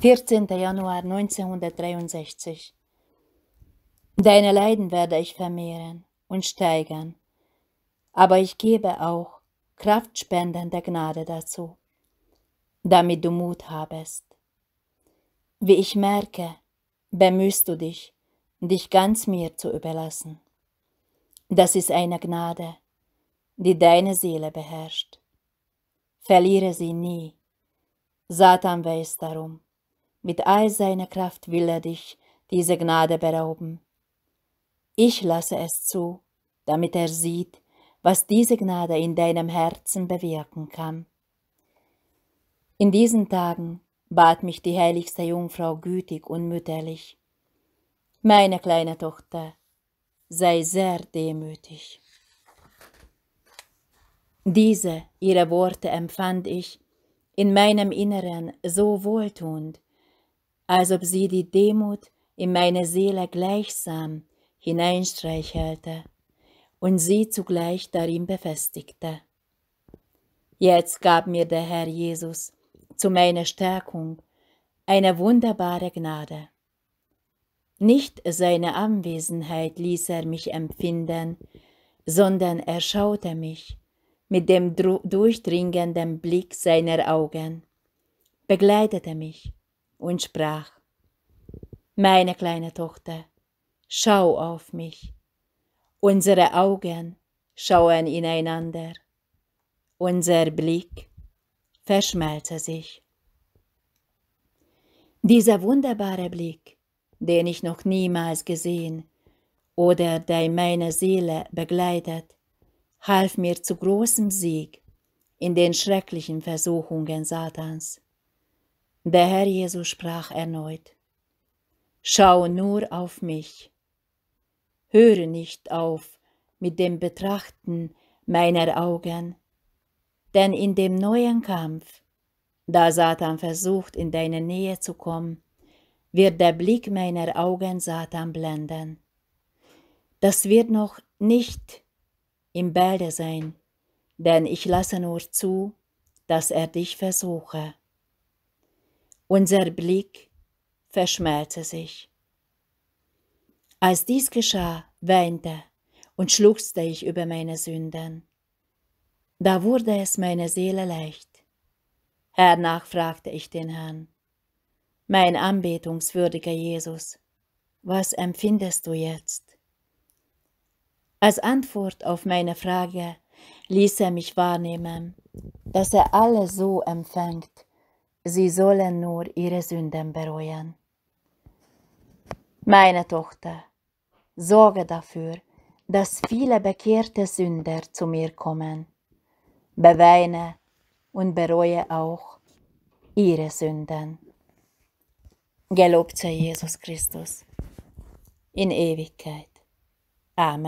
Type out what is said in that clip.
14. Januar 1963 Deine Leiden werde ich vermehren und steigern, aber ich gebe auch kraftspendende Gnade dazu, damit du Mut habest. Wie ich merke, bemühst du dich, dich ganz mir zu überlassen. Das ist eine Gnade, die deine Seele beherrscht. Verliere sie nie. Satan weiß darum mit all seiner Kraft will er dich diese Gnade berauben. Ich lasse es zu, damit er sieht, was diese Gnade in deinem Herzen bewirken kann. In diesen Tagen bat mich die heiligste Jungfrau gütig und mütterlich. Meine kleine Tochter, sei sehr demütig. Diese, ihre Worte empfand ich in meinem Inneren so wohltuend, als ob sie die Demut in meine Seele gleichsam hineinstreichelte und sie zugleich darin befestigte. Jetzt gab mir der Herr Jesus zu meiner Stärkung eine wunderbare Gnade. Nicht seine Anwesenheit ließ er mich empfinden, sondern er schaute mich mit dem durchdringenden Blick seiner Augen, begleitete mich und sprach, Meine kleine Tochter, schau auf mich. Unsere Augen schauen ineinander. Unser Blick verschmelze sich. Dieser wunderbare Blick, den ich noch niemals gesehen oder der meine Seele begleitet, half mir zu großem Sieg in den schrecklichen Versuchungen Satans. Der Herr Jesus sprach erneut, Schau nur auf mich, höre nicht auf mit dem Betrachten meiner Augen, denn in dem neuen Kampf, da Satan versucht, in deine Nähe zu kommen, wird der Blick meiner Augen Satan blenden. Das wird noch nicht im Bälde sein, denn ich lasse nur zu, dass er dich versuche. Unser Blick verschmähte sich. Als dies geschah, weinte und schluchzte ich über meine Sünden. Da wurde es meine Seele leicht. Hernach fragte ich den Herrn, mein anbetungswürdiger Jesus, was empfindest du jetzt? Als Antwort auf meine Frage ließ er mich wahrnehmen, dass er alles so empfängt, sie sollen nur ihre Sünden bereuen. Meine Tochter, sorge dafür, dass viele bekehrte Sünder zu mir kommen. Beweine und bereue auch ihre Sünden. Gelobt sei Jesus Christus in Ewigkeit. Amen.